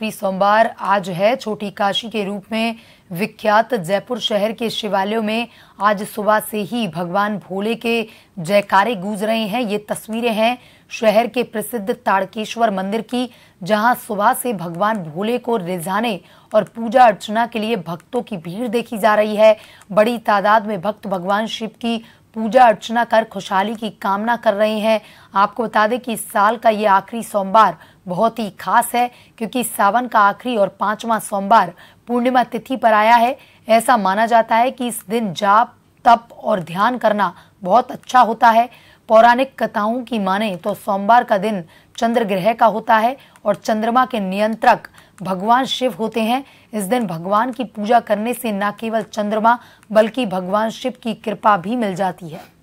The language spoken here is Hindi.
आखिरी सोमवार आज है छोटी काशी के रूप में विख्यात जयपुर शहर के शिवालयों में आज सुबह से ही भगवान भोले के जयकारे गूंज रहे हैं ये तस्वीरें हैं शहर के प्रसिद्ध ताड़केश्वर मंदिर की जहां सुबह से भगवान भोले को रिझाने और पूजा अर्चना के लिए भक्तों की भीड़ देखी जा रही है बड़ी तादाद में भक्त भगवान शिव की पूजा अर्चना कर खुशहाली की कामना कर रहे हैं आपको बता दें कि इस साल का ये आखिरी सोमवार बहुत ही खास है क्योंकि सावन का आखिरी और पांचवा सोमवार पूर्णिमा तिथि पर आया है ऐसा माना जाता है कि इस दिन जाप तप और ध्यान करना बहुत अच्छा होता है पौराणिक कथाओं की माने तो सोमवार का दिन चंद्र ग्रह का होता है और चंद्रमा के नियंत्रक भगवान शिव होते हैं इस दिन भगवान की पूजा करने से न केवल चंद्रमा बल्कि भगवान शिव की कृपा भी मिल जाती है